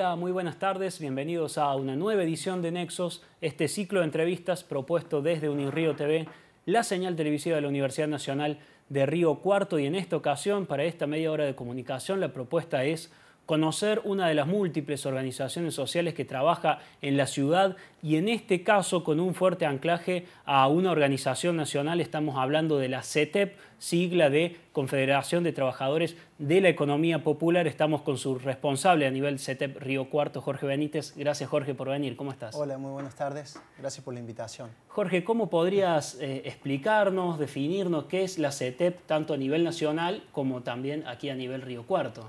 hola, muy buenas tardes, bienvenidos a una nueva edición de Nexos, este ciclo de entrevistas propuesto desde Unirío TV, la señal televisiva de la Universidad Nacional de Río Cuarto y en esta ocasión, para esta media hora de comunicación, la propuesta es conocer una de las múltiples organizaciones sociales que trabaja en la ciudad y en este caso con un fuerte anclaje a una organización nacional, estamos hablando de la CETEP, sigla de Confederación de Trabajadores de la Economía Popular. Estamos con su responsable a nivel CETEP Río Cuarto, Jorge Benítez. Gracias Jorge por venir, ¿cómo estás? Hola, muy buenas tardes, gracias por la invitación. Jorge, ¿cómo podrías eh, explicarnos, definirnos qué es la CETEP tanto a nivel nacional como también aquí a nivel Río Cuarto?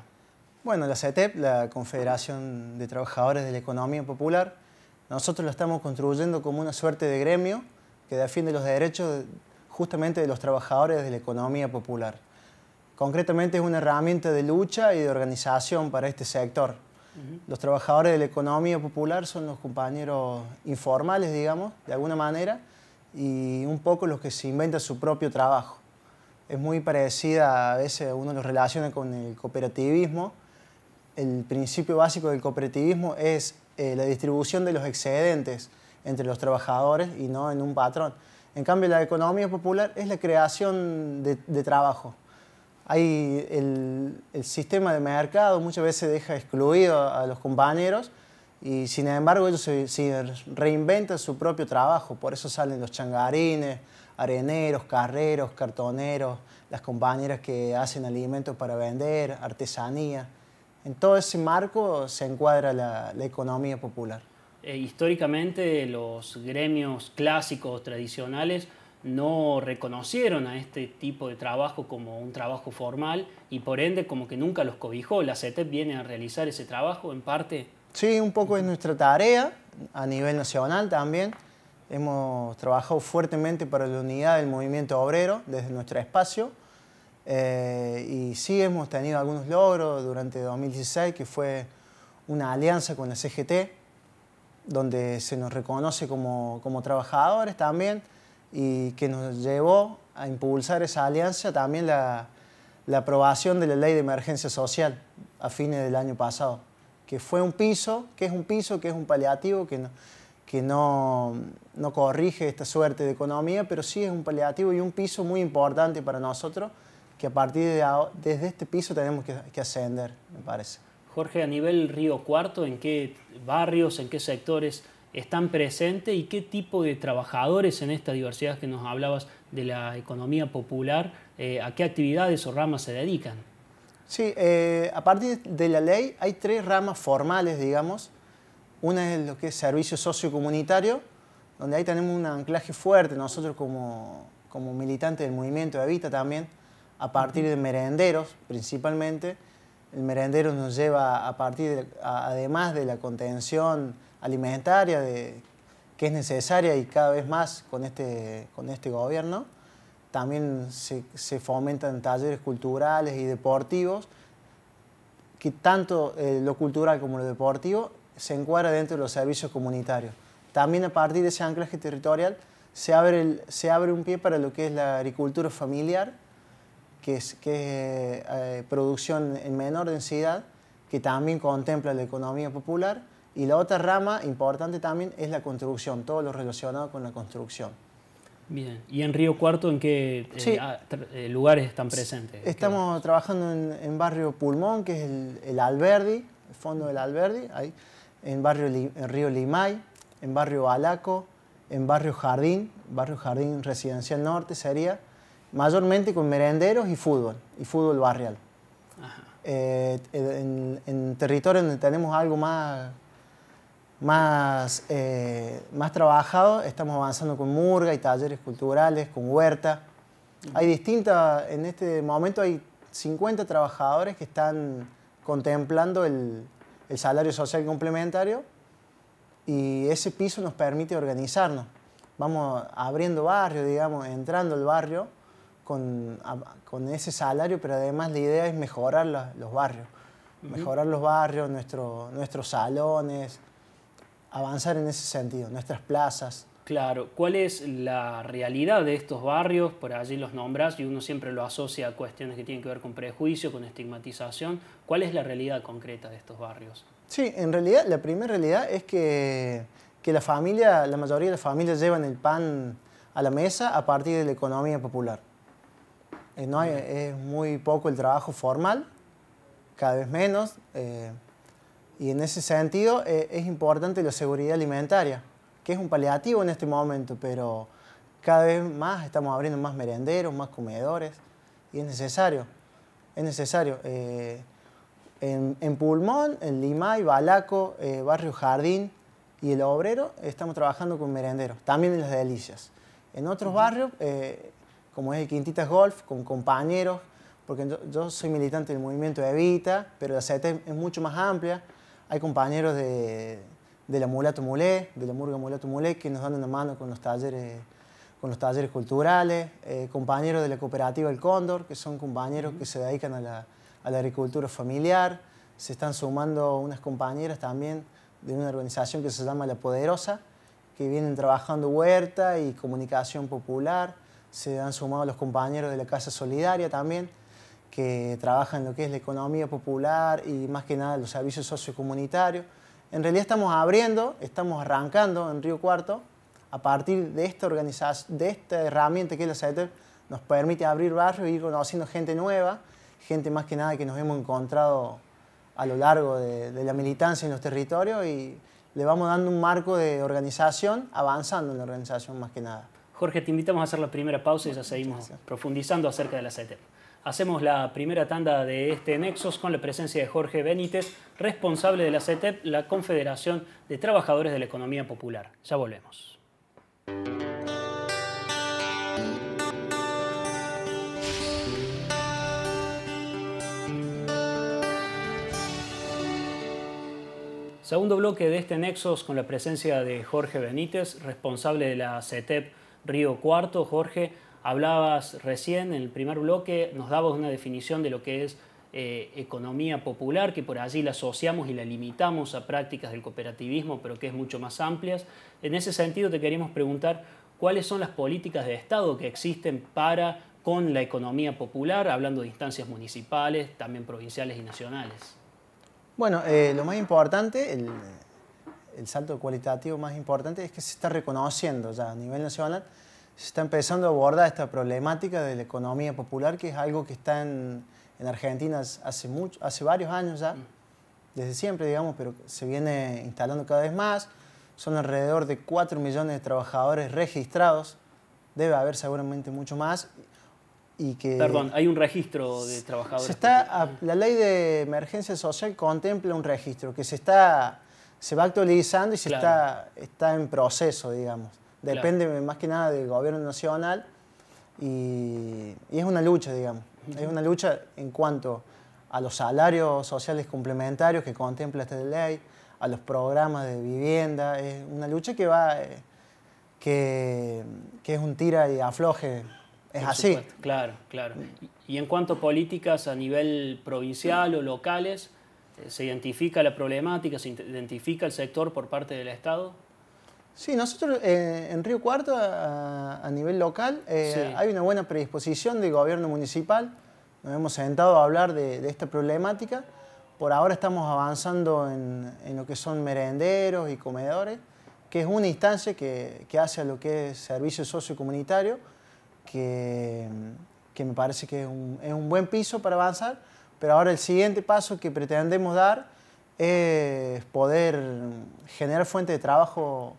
Bueno, la CETEP, la Confederación de Trabajadores de la Economía Popular, nosotros la estamos construyendo como una suerte de gremio que defiende los derechos justamente de los trabajadores de la economía popular. Concretamente es una herramienta de lucha y de organización para este sector. Los trabajadores de la economía popular son los compañeros informales, digamos, de alguna manera, y un poco los que se inventan su propio trabajo. Es muy parecida, a veces uno los relaciona con el cooperativismo, el principio básico del cooperativismo es eh, la distribución de los excedentes entre los trabajadores y no en un patrón. En cambio, la economía popular es la creación de, trabajo. Hay el, sistema de mercado muchas veces deja excluido a, los compañeros y sin embargo ellos se, reinventan su propio trabajo. Por eso salen los changarines, areneros, carreros, cartoneros, las compañeras que hacen alimentos para vender, artesanía en todo ese marco se encuadra la, economía popular. Eh, históricamente los gremios clásicos tradicionales no reconocieron a este tipo de trabajo como un trabajo formal y por ende como que nunca los cobijó. La CETEP viene a realizar ese trabajo en parte. Sí, un poco es nuestra tarea a nivel nacional también. Hemos trabajado fuertemente para la unidad del movimiento obrero desde nuestro espacio. Eh, y sí hemos tenido algunos logros durante 2016, que fue una alianza con la CGT, donde se nos reconoce como, como trabajadores también, y que nos llevó a impulsar esa alianza también la, aprobación de la ley de emergencia social a fines del año pasado, que fue un piso, que es un piso, que es un paliativo, que que no, no corrige esta suerte de economía, pero sí es un paliativo y un piso muy importante para nosotros que a partir de desde este piso tenemos que, ascender, me parece. Jorge, a nivel Río Cuarto, ¿en qué barrios, en qué sectores están presentes y qué tipo de trabajadores en esta diversidad que nos hablabas de la economía popular, eh, a qué actividades o ramas se dedican? Sí, eh, a partir de la ley hay tres ramas formales, digamos. Una es lo que es servicio sociocomunitario, donde ahí tenemos un anclaje fuerte nosotros como, como militantes del movimiento de Evita también, a partir de merenderos principalmente. El merendero nos lleva a partir, además de la contención alimentaria que es necesaria y cada vez más con este, con este gobierno, también se, se fomentan talleres culturales y deportivos, que tanto eh, lo cultural como lo deportivo se encuadra dentro de los servicios comunitarios. También a partir de ese anclaje territorial se abre, se abre un pie para lo que es la agricultura familiar, que es, que eh, producción en menor densidad, que también contempla la economía popular, y la otra rama importante también es la construcción, todo lo relacionado con la construcción. Bien, ¿y en Río Cuarto en qué eh, ah, eh, lugares están presentes? Estamos trabajando en, en, Barrio Pulmón, que es el, Alberdi, el fondo del Alberdi, ahí, en, barrio, en Río Limay, en Barrio Alaco, en Barrio Jardín, Barrio Jardín Residencial Norte sería, mayormente con merenderos y fútbol, y fútbol barrial. Eh, eh, en, en, territorio donde tenemos algo más, más, eh, más trabajado, estamos avanzando con murga y talleres culturales, con huerta. Hay distintas, en este momento hay 50 trabajadores que están contemplando el, el salario social complementario y ese piso nos permite organizarnos. Vamos abriendo barrio, digamos, entrando al barrio con, ese salario, pero además la idea es mejorar los barrios, mejorar los barrios, nuestro, nuestros salones, avanzar en ese sentido, nuestras plazas. Claro, ¿cuál es la realidad de estos barrios? Por allí los nombras y uno siempre lo asocia a cuestiones que tienen que ver con prejuicio, con estigmatización. ¿Cuál es la realidad concreta de estos barrios? Sí, en realidad la primera realidad es que, que la familia, la mayoría de las familias llevan el pan a la mesa a partir de la economía popular. Eh, no eh, es muy poco el trabajo formal, cada vez menos. Eh, y en ese sentido es importante la seguridad alimentaria, que es un paliativo en este momento, pero cada vez más estamos abriendo más merenderos, más comedores, y es necesario. Es necesario. en, Pulmón, en Limay, Balaco, Barrio Jardín y El Obrero estamos trabajando con merenderos, también en las delicias. En otros barrios como es el Quintitas Golf, con compañeros, porque yo, soy militante del movimiento Evita, pero la Z es, mucho más amplia. Hay compañeros de, de la Mulato Mulé, de la Murga Mulato Mulé, que nos dan una mano con los talleres, con los talleres culturales, eh, compañeros de la cooperativa El Cóndor, que son compañeros que se dedican a la, a la agricultura familiar. Se están sumando unas compañeras también de una organización que se llama La Poderosa, que vienen trabajando huerta y comunicación popular se han sumado los compañeros de la Casa Solidaria también, que trabajan en lo que es la economía popular y más que nada los servicios sociocomunitarios. En realidad estamos abriendo, estamos arrancando en Río Cuarto, a partir de esta, organización, de esta herramienta que es la CETER, nos permite abrir barrios y ir conociendo gente nueva, gente más que nada que nos hemos encontrado a lo largo de, de la militancia en los territorios y le vamos dando un marco de organización, avanzando en la organización más que nada. Jorge, te invitamos a hacer la primera pausa y ya seguimos profundizando acerca de la CETEP. Hacemos la primera tanda de este Nexos con la presencia de Jorge Benítez, responsable de la CETEP, la Confederación de Trabajadores de la Economía Popular. Ya volvemos. Segundo bloque de este Nexos con la presencia de Jorge Benítez, responsable de la CETEP, Río Cuarto. Jorge, hablabas recién en el primer bloque, nos dabas una definición de lo que es eh, economía popular, que por allí la asociamos y la limitamos a prácticas del cooperativismo, pero que es mucho más amplias. En ese sentido te queríamos preguntar cuáles son las políticas de Estado que existen para con la economía popular, hablando de instancias municipales, también provinciales y nacionales. Bueno, eh, lo más importante, el, el salto cualitativo más importante es que se está reconociendo ya a nivel nacional, se está empezando a abordar esta problemática de la economía popular, que es algo que está en, Argentina hace, mucho, hace varios años ya, mm. desde siempre, digamos, pero se viene instalando cada vez más. Son alrededor de 4 millones de trabajadores registrados, debe haber seguramente mucho más. Y que Perdón, hay un registro de trabajadores. Se está, la ley de emergencia social contempla un registro que se está se va actualizando y se está, está en proceso, digamos. Depende más que nada del gobierno nacional y, es una lucha, digamos. Es una lucha en cuanto a los salarios sociales complementarios que contempla esta ley, a los programas de vivienda. Es una lucha que va, eh, que, es un tira y afloje. Es así. Claro, claro. Y en cuanto a políticas a nivel provincial o locales, ¿Se identifica la problemática, se identifica el sector por parte del Estado? Sí, nosotros eh, en Río Cuarto, a, nivel local, eh, hay una buena predisposición del gobierno municipal. Nos hemos sentado a hablar de, esta problemática. Por ahora estamos avanzando en, lo que son merenderos y comedores, que es una instancia que, hace a lo que es servicio sociocomunitario, que, que me parece que es un buen piso para avanzar pero ahora el siguiente paso que pretendemos dar es poder generar fuentes de trabajo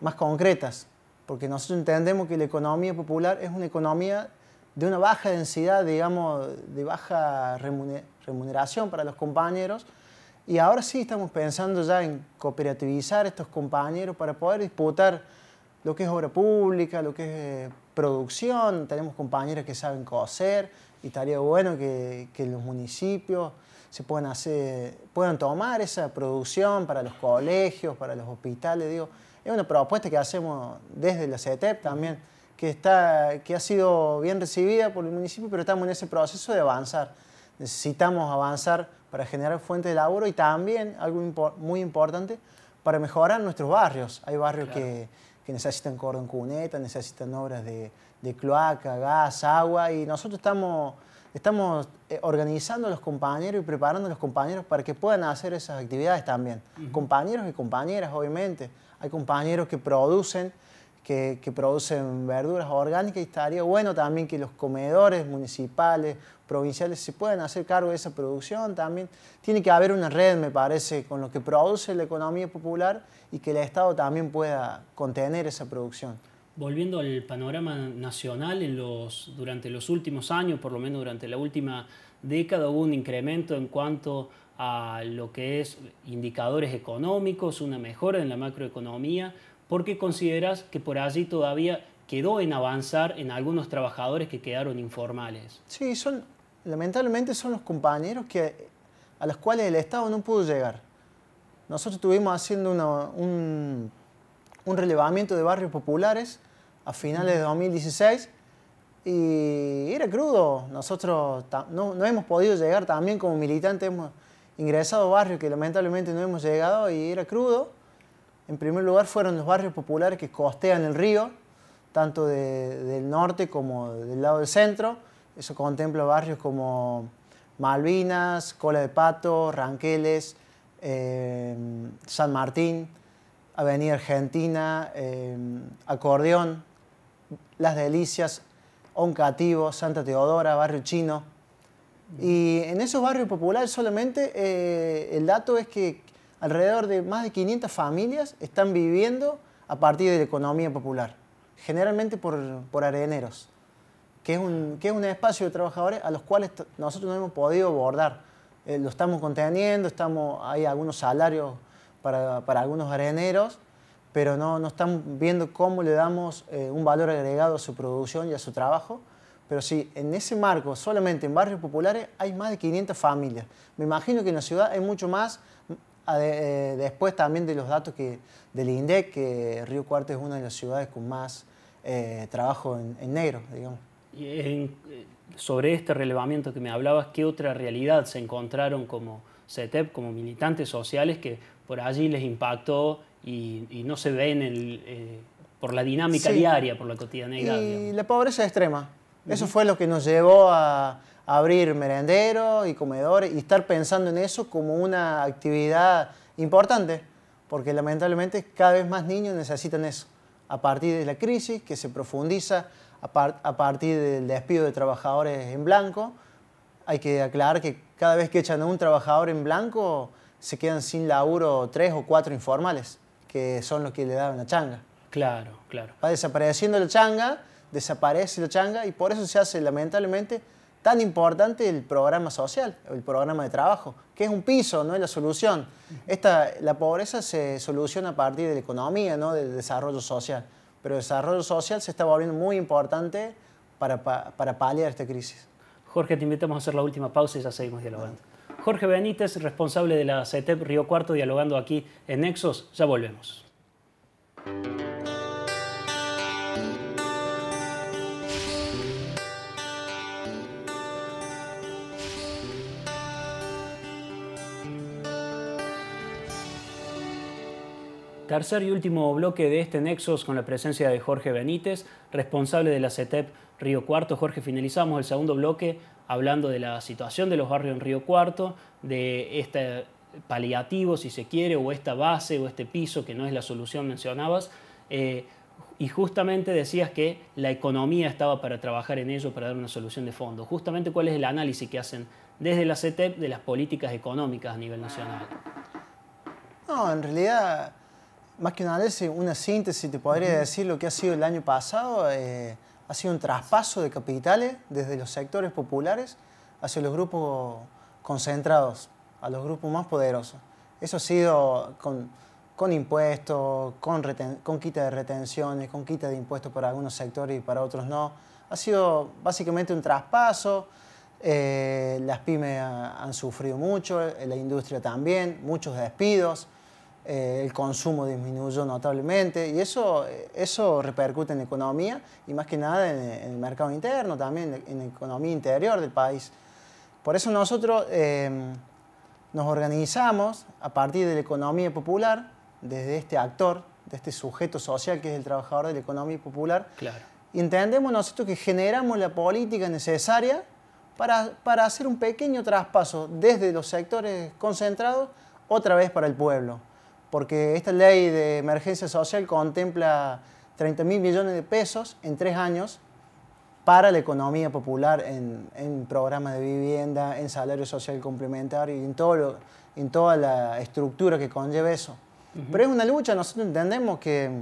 más concretas, porque nosotros entendemos que la economía popular es una economía de una baja densidad, digamos, de baja remuneración para los compañeros. Y ahora sí estamos pensando ya en cooperativizar estos compañeros para poder disputar lo que es obra pública, lo que es producción. Tenemos compañeros que saben coser, y estaría bueno que, los municipios se puedan hacer, puedan tomar esa producción para los colegios, para los hospitales, digo, es una propuesta que hacemos desde la CETEP también, que, está, que ha sido bien recibida por el municipio, pero estamos en ese proceso de avanzar. Necesitamos avanzar para generar fuentes de laburo y también, algo muy importante, para mejorar nuestros barrios. Hay barrios que que necesitan cordón cuneta, necesitan obras de, cloaca, gas, agua, y nosotros estamos, eh, organizando a los compañeros y preparando a los compañeros para que puedan hacer esas actividades también. Compañeros y compañeras, obviamente. Hay compañeros que producen, que, que, producen verduras orgánicas y estaría bueno también que los comedores municipales, provinciales se pueden hacer cargo de esa producción también. Tiene que haber una red, me parece, con lo que produce la economía popular y que el Estado también pueda contener esa producción. Volviendo al panorama nacional, en los, durante los últimos años, por lo menos durante la última década, hubo un incremento en cuanto a lo que es indicadores económicos, una mejora en la macroeconomía. ¿Por qué consideras que por allí todavía quedó en avanzar en algunos trabajadores que quedaron informales. Sí, son lamentablemente son los compañeros a los cuales el Estado no pudo llegar. Nosotros estuvimos haciendo un, relevamiento de barrios populares a finales de 2016 y era crudo. Nosotros no, hemos podido llegar también como militantes, hemos ingresado a barrios que lamentablemente no hemos llegado y era crudo. En primer lugar fueron los barrios populares que costean el río, tanto del norte como del lado del centro eso contempla barrios como Malvinas, Cola de Pato, Ranqueles, eh, San Martín, Avenida Argentina, eh, Acordeón, Las Delicias, Oncativo, Santa Teodora, Barrio Chino. Y en esos barrios populares solamente eh, el dato es que alrededor de más de 500 familias están viviendo a partir de la economía popular, generalmente por, por areneros que es un, espacio de trabajadores a los cuales nosotros no hemos podido abordar. Eh, lo estamos conteniendo, estamos, hay algunos salarios para, algunos areneros, pero no, no estamos viendo cómo le damos eh, un valor agregado a su producción y a su trabajo. Pero sí, en ese marco, solamente en barrios populares, hay más de 500 familias. Me imagino que en la ciudad hay mucho más, mm, eh, después también de los datos que, del INDEC, que Río Cuarto es una de las ciudades con más trabajo en negro, digamos en, eh, sobre este relevamiento que me hablabas, ¿qué otra realidad se encontraron como CETEP, como militantes sociales que por allí les impactó y, no se ven eh, por la dinámica diaria, por la cotidianeidad? Y la pobreza extrema. Eso fue lo que nos llevó a, abrir merendero y comedores y estar pensando en eso como una actividad importante, porque lamentablemente cada vez más niños necesitan eso a partir de la crisis que se profundiza a, partir del despido de trabajadores en blanco. Hay que aclarar que cada vez que echan a un trabajador en blanco, se quedan sin laburo tres o cuatro informales, que son los que le dan la changa. Claro, claro. Va desapareciendo la changa, desaparece la changa y por eso se hace lamentablemente tan importante el programa social, el programa de trabajo, que es un piso, no es la solución. Esta, la pobreza se soluciona a partir de la economía, no del desarrollo social pero el desarrollo social se está volviendo muy importante para, paliar esta crisis. Jorge, te invitamos a hacer la última pausa y ya seguimos dialogando. Jorge Benítez, responsable de la CETEP Río Cuarto, dialogando aquí en Nexos. Ya volvemos. Tercer y último bloque de este Nexos con la presencia de Jorge Benítez, responsable de la CETEP Río Cuarto. Jorge, finalizamos el segundo bloque hablando de la situación de los barrios en Río Cuarto, de este paliativo, si se quiere, o esta base o este piso que no es la solución, mencionabas. Eh, y justamente decías que la economía estaba para trabajar en ello, para dar una solución de fondo. Justamente, ¿cuál es el análisis que hacen desde la CETEP de las políticas económicas a nivel nacional? No, en realidad más que una síntesis, te podría decir lo que ha sido el año pasado. Eh, ha sido un traspaso de capitales desde los sectores populares hacia los grupos concentrados, a los grupos más poderosos. Eso ha sido con, con impuestos, con, quita de retenciones, con quita de impuestos para algunos sectores y para otros no. Ha sido básicamente un traspaso. Eh, las pymes han sufrido mucho, la industria también, muchos despidos. Eh, el consumo disminuyó notablemente y eso, eh, eso repercute en la economía y más que nada en, el mercado interno, también en, la economía interior del país. Por eso nosotros eh, nos organizamos a partir de la economía popular, desde este actor, de este sujeto social que es el trabajador de la economía popular. Y entendemos nosotros que generamos la política necesaria para, para hacer un pequeño traspaso desde los sectores concentrados otra vez para el pueblo porque esta ley de emergencia social contempla 30 mil millones de pesos en tres años para la economía popular en, programas de vivienda, en salario social complementario y en, toda la estructura que conlleva eso. Pero es una lucha, nosotros entendemos que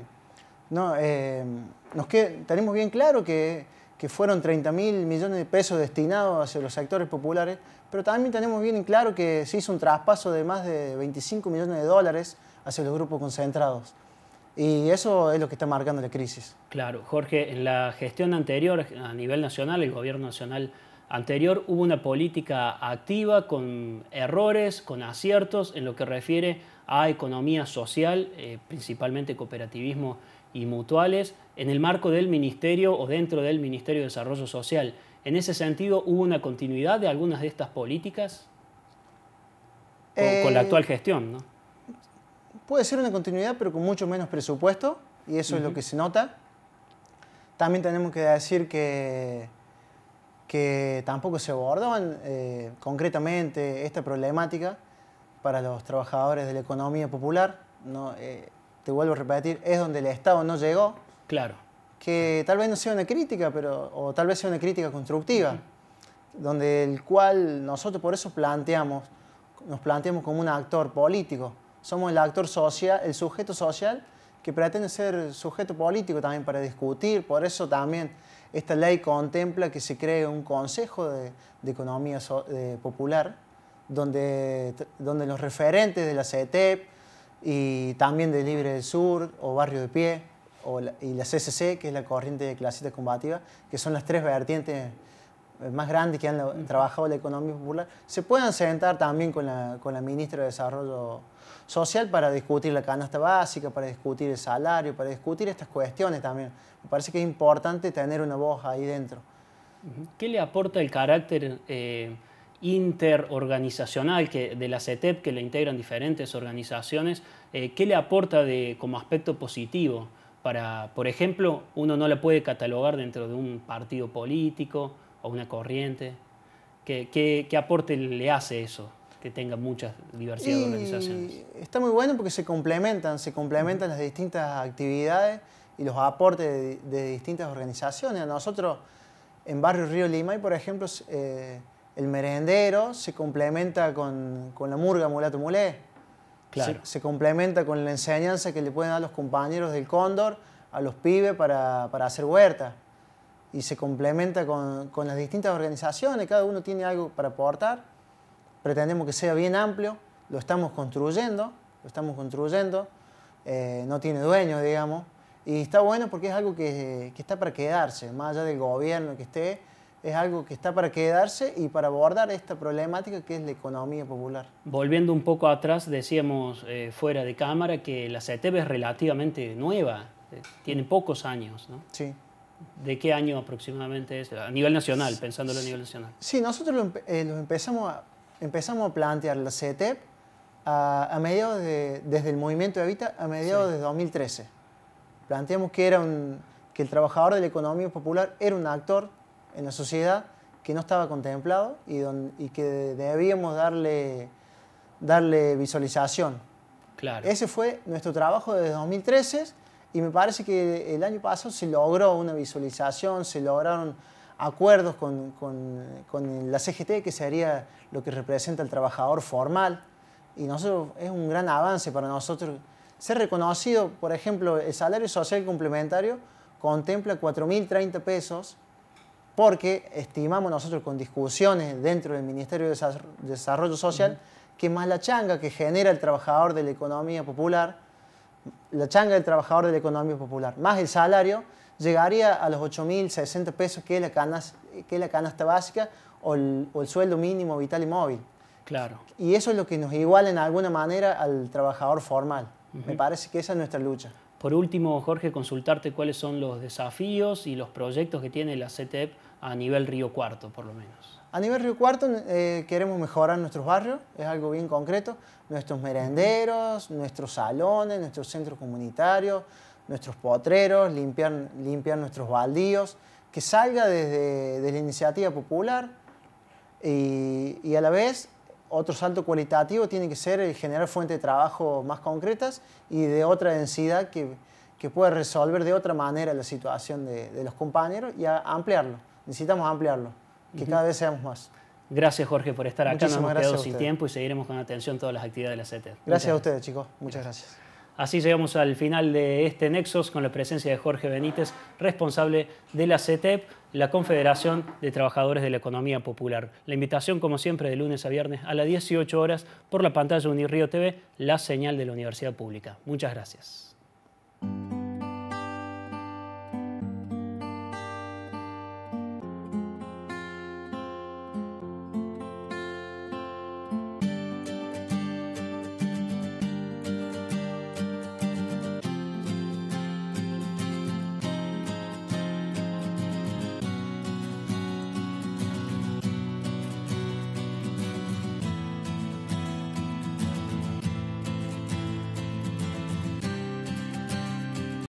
eh, tenemos bien claro que, que fueron 30 mil millones de pesos destinados hacia los sectores populares, pero también tenemos bien claro que se hizo un traspaso de más de 25 millones de dólares hacia los grupos concentrados. Y eso es lo que está marcando la crisis. Claro, Jorge, en la gestión anterior, a nivel nacional, el gobierno nacional anterior, hubo una política activa con errores, con aciertos en lo que refiere a economía social, eh, principalmente cooperativismo y mutuales, en el marco del Ministerio o dentro del Ministerio de Desarrollo Social. ¿En ese sentido hubo una continuidad de algunas de estas políticas? con la actual eh, gestión, ¿no? puede ser una continuidad, pero con mucho menos presupuesto, y eso es lo que se nota. También tenemos que decir que, que tampoco se abordó eh, concretamente esta problemática para los trabajadores de la economía popular. No, eh, te vuelvo a repetir, es donde el Estado no llegó. Claro. Que tal vez no sea una crítica, pero, o tal vez sea una crítica constructiva, donde el cual nosotros por eso planteamos, nos planteamos como un actor político somos el actor social, el sujeto social que pretende ser sujeto político también para discutir. Por eso también esta ley contempla que se cree un Consejo de, Economía Popular, donde, donde los referentes de la CETEP y también de Libre del Sur o Barrio de Pie y la CCC, que es la corriente de clasitas combativa, que son las tres vertientes más grandes que han trabajado en trabajado la economía popular, se puedan sentar también con la, con ministra de Desarrollo Social para discutir la canasta básica, para discutir el salario, para discutir estas cuestiones también. Me parece que es importante tener una voz ahí dentro. ¿Qué le aporta el carácter eh, interorganizacional de la CETEP, que la integran diferentes organizaciones? Eh, ¿Qué le aporta como aspecto positivo? Para, por ejemplo, uno no la puede catalogar dentro de un partido político, o una corriente? ¿Qué, aporte le hace eso? que tenga mucha diversidad de organizaciones. Está muy bueno porque se complementan, se complementan las distintas actividades y los aportes de, distintas organizaciones. Nosotros en Barrio Río Limay, por ejemplo, eh, el merendero se complementa con, la murga mulato mulé. Claro. Se, complementa con la enseñanza que le pueden dar los compañeros del cóndor a los pibes para, para hacer huerta y se complementa con, con, las distintas organizaciones, cada uno tiene algo para aportar, pretendemos que sea bien amplio, lo estamos construyendo, lo estamos construyendo, eh, no tiene dueño, digamos, y está bueno porque es algo que, que, está para quedarse, más allá del gobierno que esté, es algo que está para quedarse y para abordar esta problemática que es la economía popular. Volviendo un poco atrás, decíamos eh, fuera de cámara que la CETEB es relativamente nueva, eh, tiene pocos años, ¿no? Sí. ¿De qué año aproximadamente es? A nivel nacional, pensándolo a nivel nacional. Sí, nosotros eh, empezamos, a, empezamos a plantear la CETEP a, desde el movimiento de Evita, a mediados de 2013. Planteamos que, era que el trabajador de la economía popular era un actor en la sociedad que no estaba contemplado y, y que debíamos darle, darle visualización. Claro. Ese fue nuestro trabajo desde 2013 y me parece que el año pasado se logró una visualización, se lograron acuerdos con, la CGT, que sería lo que representa el trabajador formal, y nosotros, es un gran avance para nosotros. Ser reconocido, por ejemplo, el salario social complementario contempla 4.030 pesos porque estimamos nosotros con discusiones dentro del Ministerio de Desarrollo Social que más la changa que genera el trabajador de la economía popular la changa del trabajador de la economía popular, más el salario, llegaría a los 8.060 pesos que es la canasta, que la canasta básica o el, sueldo mínimo vital y móvil. Claro. Y eso es lo que nos iguala en alguna manera al trabajador formal. Me parece que esa es nuestra lucha. Por último, Jorge, consultarte cuáles son los desafíos y los proyectos que tiene la CTEP a nivel Río Cuarto, por lo menos. A nivel Río Cuarto eh, queremos mejorar nuestros barrios, es algo bien concreto, nuestros merenderos, nuestros salones, nuestros centros comunitarios, nuestros potreros, limpiar, nuestros baldíos, que salga desde, la iniciativa popular y, a la vez otro salto cualitativo tiene que ser el generar fuentes de trabajo más concretas y de otra densidad que, que pueda resolver de otra manera la situación de, los compañeros y ampliarlo. Necesitamos ampliarlo que cada vez seamos más. Gracias, Jorge, por estar acá. Nos hemos quedado sin tiempo y seguiremos con atención todas las actividades de la CETEP. Gracias, a ustedes, chicos. Muchas gracias. Así llegamos al final de este Nexos con la presencia de Jorge Benítez, responsable de la CETEP, la Confederación de Trabajadores de la Economía Popular. La invitación, como siempre, de lunes a viernes a las 18 horas por la pantalla de Unirío TV, la señal de la Universidad Pública. Muchas gracias.